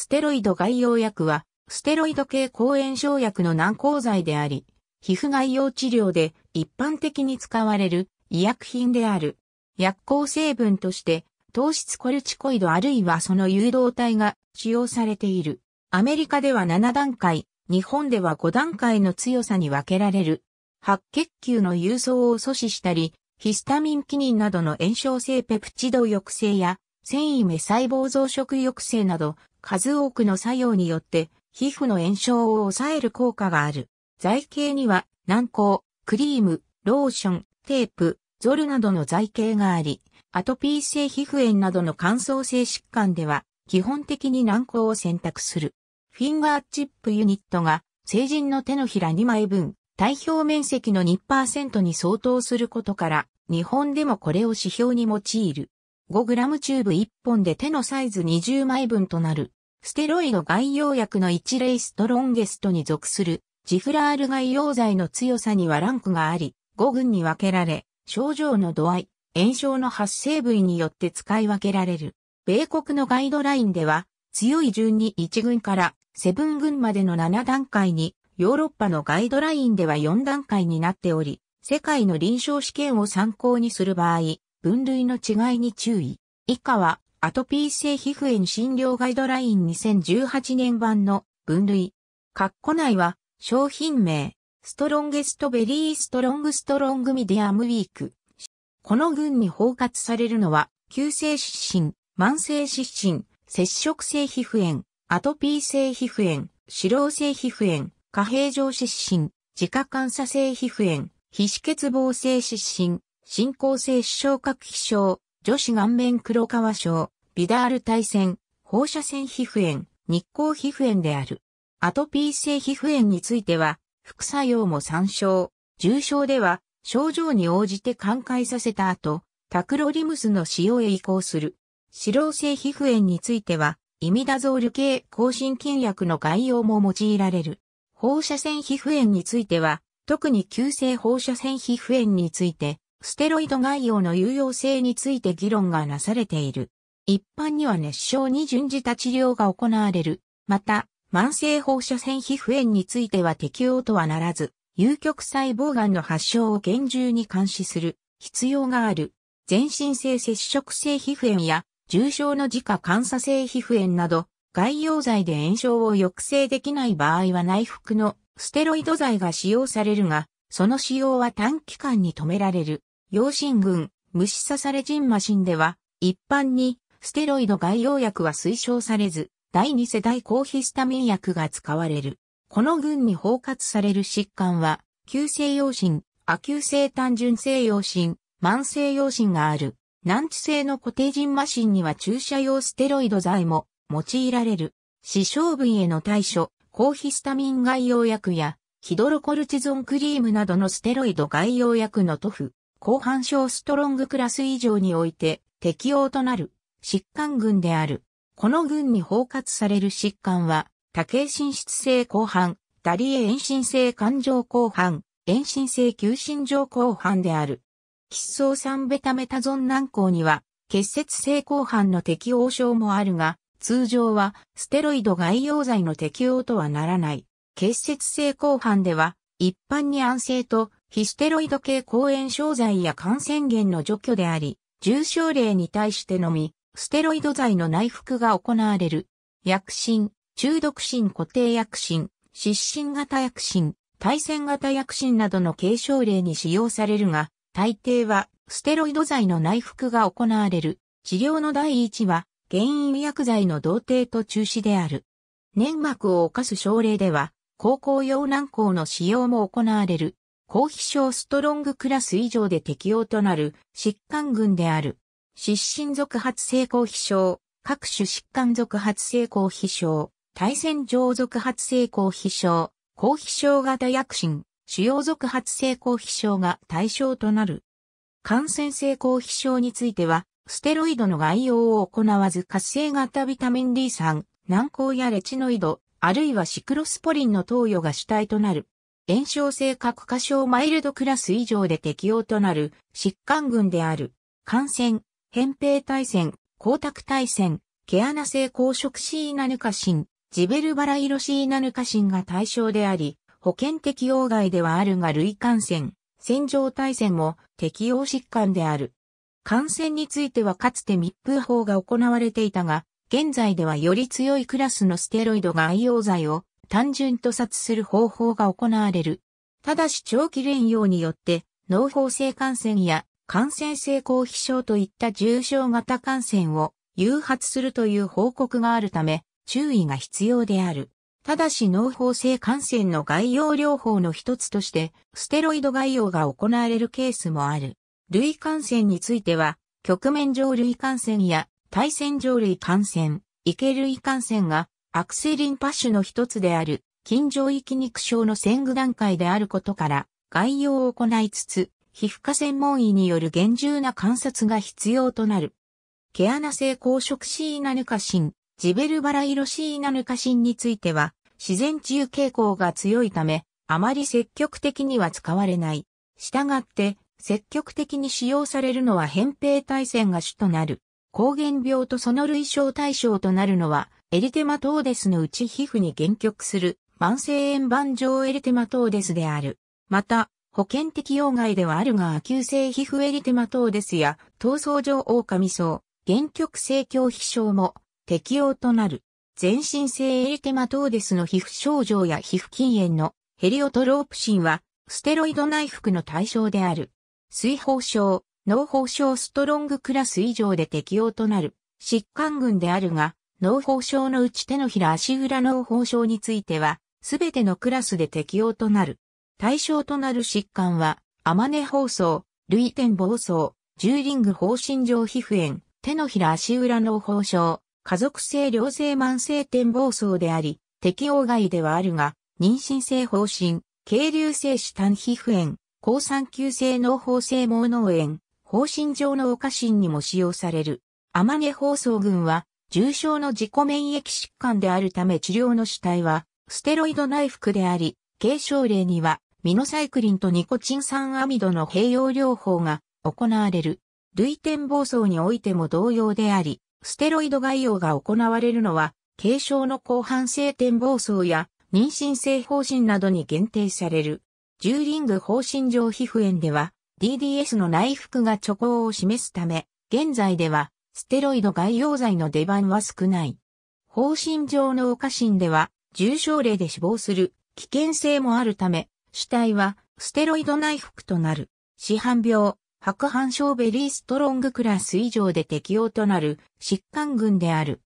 ステロイド外用薬は、ステロイド系抗炎症薬の軟膏剤であり、皮膚外用治療で一般的に使われる医薬品である。薬効成分として、糖質コルチコイドあるいはその誘導体が使用されている。アメリカでは7段階、日本では5段階の強さに分けられる。白血球の郵送を阻止したり、ヒスタミンキニンなどの炎症性ペプチド抑制や、繊維目細胞増殖抑制など、数多くの作用によって皮膚の炎症を抑える効果がある。剤形には軟膏、クリーム、ローション、テープ、ゾルなどの剤形があり、アトピー性皮膚炎などの乾燥性疾患では基本的に軟膏を選択する。フィンガーチップユニットが成人の手のひら2枚分、体表面積の2%に相当することから、日本でもこれを指標に用いる。5g チューブ1本で手のサイズ20枚分となるステロイド外用薬の一例ストロンゲストに属するジフラール外用剤の強さにはランクがあり、5群に分けられ、症状の度合い、炎症の発生部位によって使い分けられる。米国のガイドラインでは、強い順に1群からセブン群までの7段階に、ヨーロッパのガイドラインでは4段階になっており、世界の臨床試験を参考にする場合、分類の違いに注意。以下はアトピー性皮膚炎診療ガイドライン2018年版の分類。括弧内は商品名、ストロングストベリーストロングストロングミディアムウィーク。この群に包括されるのは、急性湿疹、慢性湿疹、接触性皮膚炎、アトピー性皮膚炎、脂漏性皮膚炎、貨幣上湿疹、自家感作性皮膚炎、皮脂欠乏性湿疹、進行性視床核飛症、女子顔面黒川症、ビダール対戦、放射線皮膚炎、日光皮膚炎である。アトピー性皮膚炎については、副作用も参照。重症では、症状に応じて寛解させた後、タクロリムスの使用へ移行する。脂漏性皮膚炎については、イミダゾール系抗心菌薬の概要も用いられる。放射線皮膚炎については、特に急性放射線皮膚炎について、ステロイド外用の有用性について議論がなされている。一般には熱症に準じた治療が行われる。また、慢性放射線皮膚炎については適用とはならず、有極細胞癌の発症を厳重に監視する必要がある。全身性接触性皮膚炎や重症の自家感作性皮膚炎など、外用剤で炎症を抑制できない場合は内服のステロイド剤が使用されるが、その使用は短期間に止められる。養心群、虫刺され人マシンでは、一般に、ステロイド外用薬は推奨されず、第二世代抗ヒスタミン薬が使われる。この群に包括される疾患は、急性養心、亜急性単純性養心、慢性養心がある。難治性の固定人マシンには注射用ステロイド剤も用いられる。死傷分への対処、抗ヒスタミン外用薬や、ヒドロコルチゾンクリームなどのステロイド外用薬の塗布、後半症ストロングクラス以上において適用となる疾患群である。この群に包括される疾患は、多形心室性後半、ダリエ遠心性感情後半、遠心性急心状後半である。喫相酸ベタメタゾン軟膏には、結節性後半の適応症もあるが、通常はステロイド外用剤の適用とはならない。結節性後半では、一般に安静とヒステロイド系抗炎症剤や感染源の除去であり、重症例に対してのみ、ステロイド剤の内服が行われる。薬疹、中毒疹固定薬疹、湿疹型薬疹、対戦型薬疹などの軽症例に使用されるが、大抵はステロイド剤の内服が行われる。治療の第一は、原因薬剤の同定と中止である。粘膜を犯す症例では、高校用軟膏の使用も行われる。抗費症ストロングクラス以上で適用となる疾患群である。失神続発性抗費症、各種疾患続発性抗費症、対戦上続発性抗費症、抗費症型薬疹、主要続発性抗費症が対象となる。感染性抗費症については、ステロイドの外用を行わず活性型ビタミン D 酸、軟膏やレチノイド、あるいはシクロスポリンの投与が主体となる。炎症性核化症マイルドクラス以上で適用となる疾患群である、感染、扁平体線、光沢体線、毛穴性硬色シーナヌカシン、ジベルバラ色シーナヌカシンが対象であり、保険適用外ではあるが類感染、洗浄体線も適用疾患である。感染についてはかつて密封法が行われていたが、現在ではより強いクラスのステロイドが愛用剤を単純と殺する方法が行われる。ただし長期連用によって、脳法性感染や感染性抗皮症といった重症型感染を誘発するという報告があるため、注意が必要である。ただし脳法性感染の概要療法の一つとして、ステロイド概要が行われるケースもある。類感染については、局面上類感染や対戦上類感染、異形類感染が悪性リンパ腫の一つである、筋上域肉症の先具段階であることから、概要を行いつつ、皮膚科専門医による厳重な観察が必要となる。毛穴性硬色シーナヌカシン、ジベルバラ色シーナヌカシンについては、自然治癒傾向が強いため、あまり積極的には使われない。従って、積極的に使用されるのは扁平体腺が主となる。抗原病とその類症対象となるのは、エリテマトーデスのうち皮膚に限局する慢性円盤状エリテマトーデスである。また、保険適用外ではあるが、急性皮膚エリテマトーデスや、闘争上狼層、限局性強皮症も適用となる。全身性エリテマトーデスの皮膚症状や皮膚禁炎のヘリオトロープシンは、ステロイド内服の対象である。水泡症、脳泡症ストロングクラス以上で適用となる疾患群であるが、脳法症のうち手のひら足裏脳法症については、すべてのクラスで適用となる。対象となる疾患は、アマネ包層、類点暴走、ジューリング方針上皮膚炎、手のひら足裏脳法症、家族性良性慢性点暴走であり、適用外ではあるが、妊娠性方針、軽流性子短皮膚炎、抗酸球性脳法性毛脳炎、方針上のお過信にも使用される。アマネ放送群は、重症の自己免疫疾患であるため治療の主体は、ステロイド内服であり、軽症例には、ミノサイクリンとニコチン酸アミドの併用療法が行われる。類転暴走においても同様であり、ステロイド外用が行われるのは、軽症の後半性転暴走や妊娠性方針などに限定される。ジューリング方針上皮膚炎では、DDS の内服が貯候を示すため、現在ではステロイド外用剤の出番は少ない。方針上のオカシンでは、重症例で死亡する危険性もあるため、主体はステロイド内服となる。市販病、白斑症ベリーストロングクラス以上で適用となる疾患群である。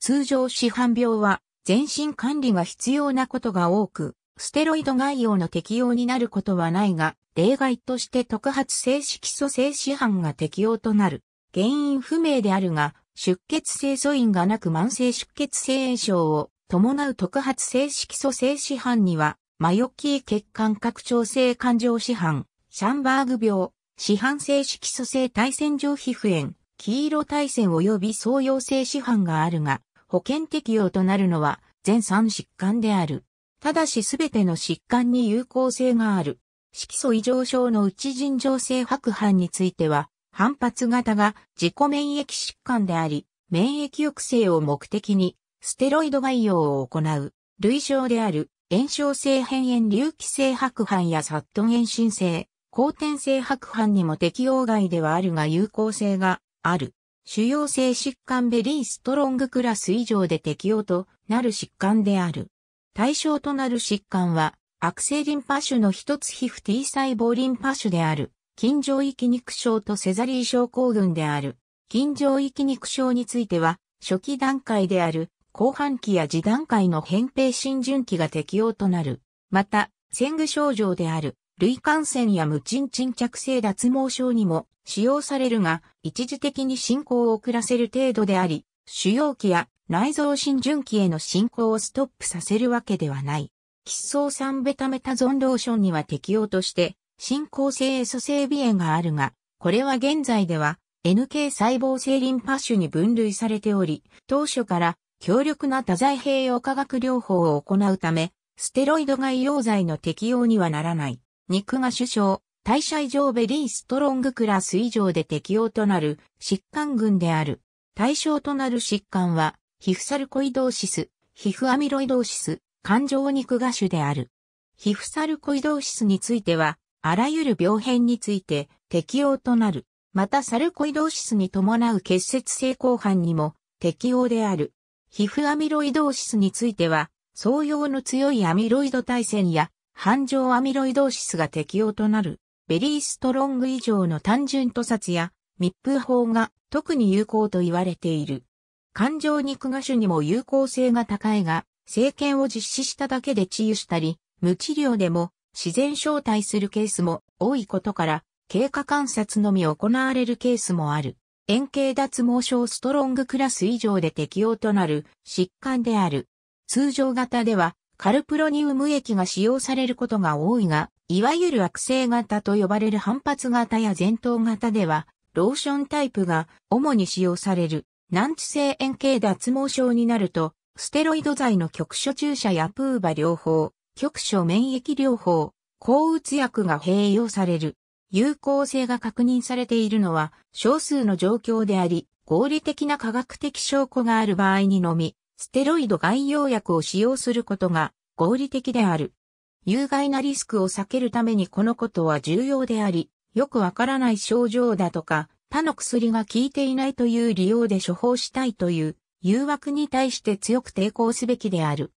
通常市販病は全身管理が必要なことが多く、ステロイド外用の適用になることはないが、例外として特発性色素性市販が適用となる。原因不明であるが、出血性素因がなく慢性出血性炎症を伴う特発性色素性市販には、マヨキー血管拡張性感情市販、シャンバーグ病、市販性色素性対戦上皮膚炎、黄色対戦及び創用性市販があるが、保険適用となるのは全3疾患である。ただしすべての疾患に有効性がある。色素異常症のうち尋常性白斑については、反発型が自己免疫疾患であり、免疫抑制を目的に、ステロイド外用を行う、類症である、炎症性変炎隆起性白斑やサットン炎症性、後天性白斑にも適用外ではあるが有効性がある。主要性疾患ベリーストロングクラス以上で適用となる疾患である。対象となる疾患は、悪性リンパ腫の一つ皮膚 T 細胞リンパ腫である。筋上域肉症とセザリー症候群である。筋上域肉症については、初期段階である、後半期や次段階の扁平浸潤期が適用となる。また、戦具症状である、類感染や無賃沈着性脱毛症にも使用されるが、一時的に進行を遅らせる程度であり、腫瘍期や内臓浸潤期への進行をストップさせるわけではない。喫相酸ベタメタゾンローションには適用として、進行性ソ性鼻炎があるが、これは現在では NK 細胞性リンパ腫に分類されており、当初から強力な多剤併用化学療法を行うため、ステロイド外用剤の適用にはならない。肉が主症、代謝異常ベリーストロングクラス以上で適用となる疾患群である。対象となる疾患は、皮膚サルコイドーシス、皮膚アミロイドーシス、肝臓肉芽腫である。皮膚サルコイドーシスについては、あらゆる病変について適用となる。またサルコイドーシスに伴う結節性交半にも適用である。皮膚アミロイドーシスについては、相用の強いアミロイド対戦や反常アミロイドーシスが適用となる。ベリーストロング以上の単純塗殺や密封法が特に有効と言われている。感情肉芽種にも有効性が高いが、生検を実施しただけで治癒したり、無治療でも自然招待するケースも多いことから、経過観察のみ行われるケースもある。円形脱毛症ストロングクラス以上で適用となる疾患である。通常型ではカルプロニウム液が使用されることが多いが、いわゆる悪性型と呼ばれる反発型や前頭型では、ローションタイプが主に使用される。難治性円形脱毛症になると、ステロイド剤の局所注射やプーバ療法、局所免疫療法、抗うつ薬が併用される。有効性が確認されているのは少数の状況であり、合理的な科学的証拠がある場合にのみ、ステロイド外用薬を使用することが合理的である。有害なリスクを避けるためにこのことは重要であり、よくわからない症状だとか、他の薬が効いていないという利用で処方したいという誘惑に対して強く抵抗すべきである。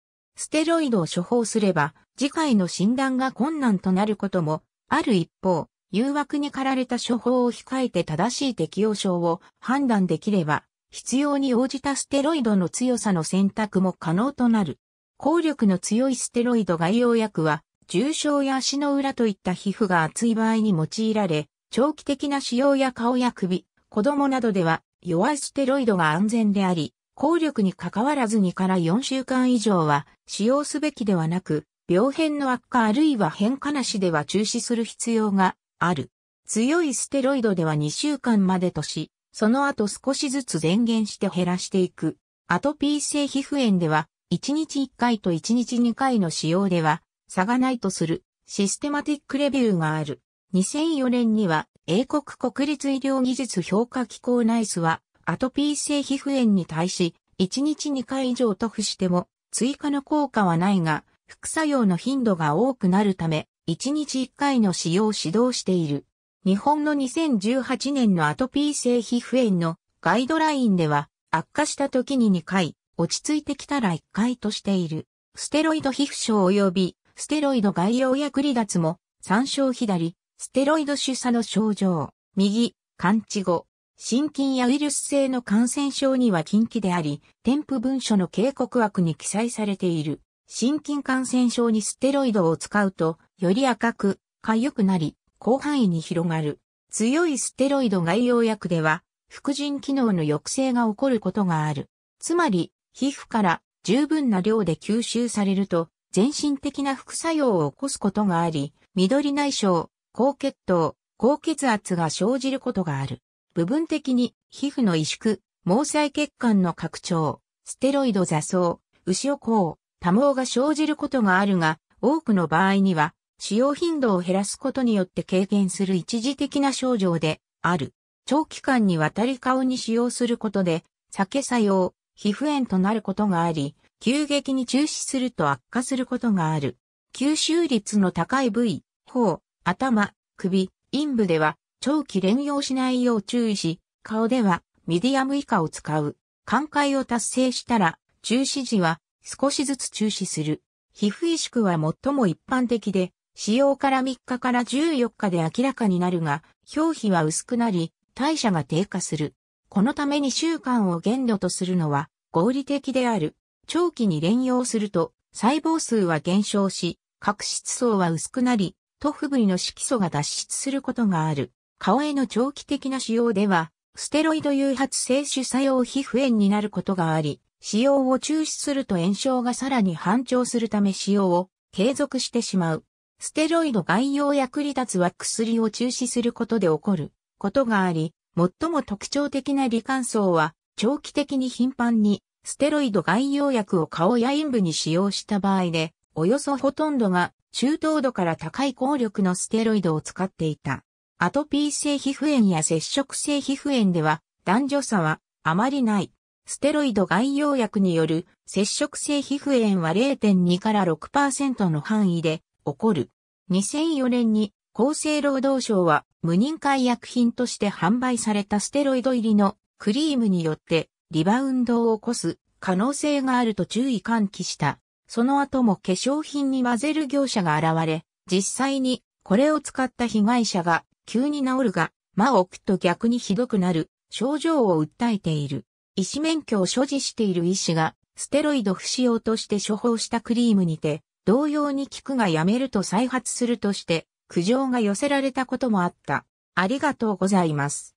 ステロイドを処方すれば、次回の診断が困難となることも、ある一方、誘惑に駆られた処方を控えて正しい適応症を判断できれば、必要に応じたステロイドの強さの選択も可能となる。効力の強いステロイド外用薬は、重症や足の裏といった皮膚が厚い場合に用いられ、長期的な使用や顔や首、子供などでは弱いステロイドが安全であり、効力に関わらず2から4週間以上は使用すべきではなく、病変の悪化あるいは変化なしでは中止する必要がある。強いステロイドでは2週間までとし、その後少しずつ前減して減らしていく。アトピー性皮膚炎では、1日1回と1日2回の使用では、差がないとするシステマティックレビューがある。2004年には、英国国立医療技術評価機構ナイスは、アトピー性皮膚炎に対し、1日2回以上塗布しても、追加の効果はないが、副作用の頻度が多くなるため、1日1回の使用を指導している。日本の2018年のアトピー性皮膚炎のガイドラインでは、悪化した時に2回、落ち着いてきたら1回としている。ステロイド皮膚症及び、ステロイド外用薬離脱も、参照左、ステロイド主査の症状、右、完治後、心筋やウイルス性の感染症には禁忌であり、添付文書の警告枠に記載されている。心筋感染症にステロイドを使うと、より赤く、痒くなり、広範囲に広がる。強いステロイド外用薬では、副腎機能の抑制が起こることがある。つまり、皮膚から十分な量で吸収されると、全身的な副作用を起こすことがあり、緑内障、高血糖、高血圧が生じることがある。部分的に皮膚の萎縮、毛細血管の拡張、ステロイド座層、牛をこう、多毛が生じることがあるが、多くの場合には、使用頻度を減らすことによって軽減する一時的な症状である。長期間にわたり顔に使用することで、酒作用、皮膚炎となることがあり、急激に中止すると悪化することがある。吸収率の高い部位、頬、頭、首、陰部では長期連用しないよう注意し、顔ではミディアム以下を使う。寛解を達成したら、中止時は少しずつ中止する。皮膚萎縮は最も一般的で、使用から3日から14日で明らかになるが、表皮は薄くなり、代謝が低下する。このために習慣を限度とするのは合理的である。長期に連用すると、細胞数は減少し、角質層は薄くなり、フ不部の色素が脱出することがある。顔への長期的な使用では、ステロイド誘発性主作用皮膚炎になることがあり、使用を中止すると炎症がさらに反調するため使用を継続してしまう。ステロイド外用薬離脱は薬を中止することで起こることがあり、最も特徴的な罹患層は、長期的に頻繁にステロイド外用薬を顔や陰部に使用した場合で、およそほとんどが中等度から高い効力のステロイドを使っていた。アトピー性皮膚炎や接触性皮膚炎では男女差はあまりない。ステロイド外用薬による接触性皮膚炎は0.2から6%の範囲で起こる。2004年に厚生労働省は無認可医薬品として販売されたステロイド入りのクリームによってリバウンドを起こす可能性があると注意喚起した。その後も化粧品に混ぜる業者が現れ、実際にこれを使った被害者が急に治るが、間を置くと逆にひどくなる、症状を訴えている。医師免許を所持している医師が、ステロイド不使用として処方したクリームにて、同様に効くがやめると再発するとして、苦情が寄せられたこともあった。ありがとうございます。